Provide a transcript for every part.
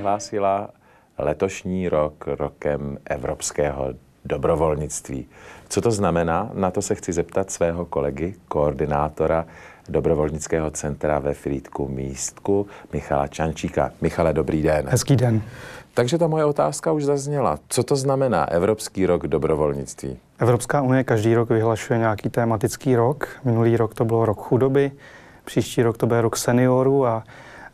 vyhlásila letošní rok rokem evropského dobrovolnictví. Co to znamená? Na to se chci zeptat svého kolegy, koordinátora dobrovolnického centra ve Frýdku Místku, Michala Čančíka. Michale, dobrý den. Hezký den. Takže ta moje otázka už zazněla. Co to znamená Evropský rok dobrovolnictví? Evropská unie každý rok vyhlašuje nějaký tématický rok. Minulý rok to bylo rok chudoby, příští rok to bude rok seniorů a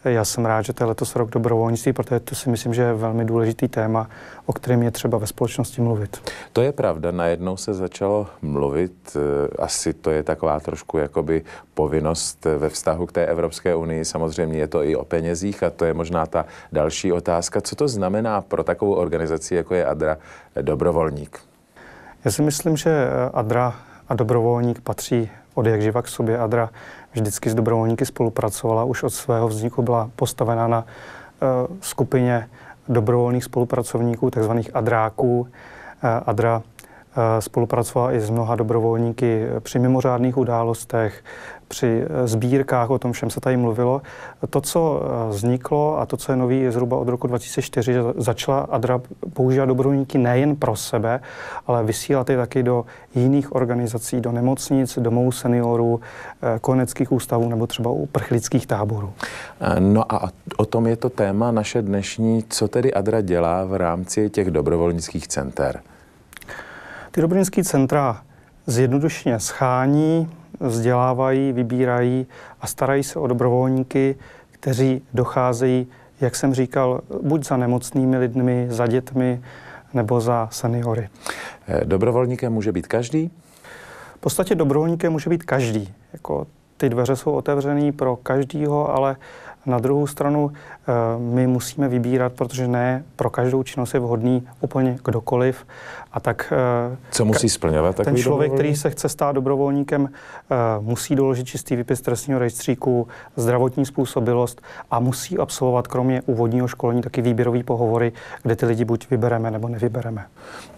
já jsem rád, že to je letos rok dobrovolnictví, protože to si myslím, že je velmi důležitý téma, o kterém je třeba ve společnosti mluvit. To je pravda, najednou se začalo mluvit, eh, asi to je taková trošku jakoby povinnost eh, ve vztahu k té Evropské unii, samozřejmě je to i o penězích a to je možná ta další otázka, co to znamená pro takovou organizaci, jako je ADRA, eh, dobrovolník? Já si myslím, že ADRA a dobrovolník patří od jak živa k sobě. Adra vždycky s dobrovolníky spolupracovala, už od svého vzniku byla postavena na eh, skupině dobrovolných spolupracovníků, takzvaných adráků. Eh, Adra Eh, spolupracovala i s mnoha dobrovolníky při mimořádných událostech, při eh, sbírkách, o tom všem se tady mluvilo. To, co eh, vzniklo a to, co je nový, je zhruba od roku 2004, že začala ADRA používat dobrovolníky nejen pro sebe, ale vysílat je taky do jiných organizací, do nemocnic, domů seniorů, koneckých ústavů nebo třeba u prchlických táborů. No a o tom je to téma naše dnešní, co tedy ADRA dělá v rámci těch dobrovolnických center. Ty dobrodinské centra zjednodušně schání, vzdělávají, vybírají a starají se o dobrovolníky, kteří docházejí, jak jsem říkal, buď za nemocnými lidmi, za dětmi nebo za seniory. Eh, dobrovolníkem může být každý? V podstatě dobrovolníkem může být každý. Jako ty dveře jsou otevřené pro každýho, ale na druhou stranu eh, my musíme vybírat, protože ne pro každou činnost je vhodný úplně kdokoliv. A tak eh, Co musí splňovat Ten člověk, který se chce stát dobrovolníkem, eh, musí doložit čistý výpis trestního rejstříku, zdravotní způsobilost a musí absolvovat kromě úvodního školení taky výběrový pohovory, kde ty lidi buď vybereme nebo nevybereme.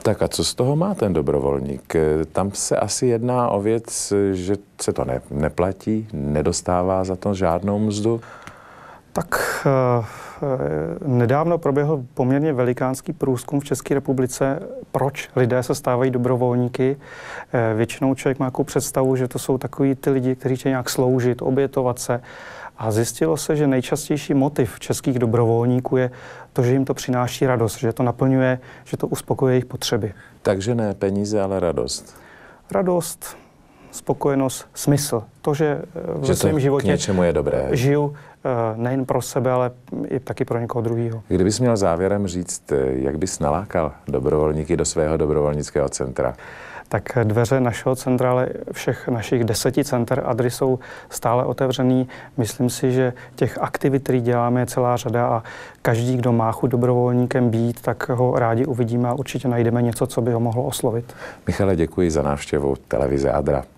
Tak a co z toho má ten dobrovolník? Tam se asi jedná o věc, že se to ne, neplatí, nedostává za to žádnou mzdu. Tak eh, eh, nedávno proběhl poměrně velikánský průzkum v České republice, proč lidé se stávají dobrovolníky. Eh, většinou člověk má jako představu, že to jsou takový ty lidi, kteří chtějí nějak sloužit, obětovat se. A zjistilo se, že nejčastější motiv českých dobrovolníků je to, že jim to přináší radost, že to naplňuje, že to uspokojuje jejich potřeby. Takže ne peníze, ale radost. Radost, spokojenost smysl. To, že eh, v že svém životě něčemu je dobré. Eh, žiju eh, nejen pro sebe, ale i taky pro někoho druhého. Kdybys měl závěrem říct, jak bys nalákal dobrovolníky do svého dobrovolnického centra? tak dveře našeho centra, ale všech našich deseti center Adry jsou stále otevřený. Myslím si, že těch aktivit, které děláme, je celá řada a každý, kdo má chuť dobrovolníkem být, tak ho rádi uvidíme a určitě najdeme něco, co by ho mohlo oslovit. Michale, děkuji za návštěvu televize Adra.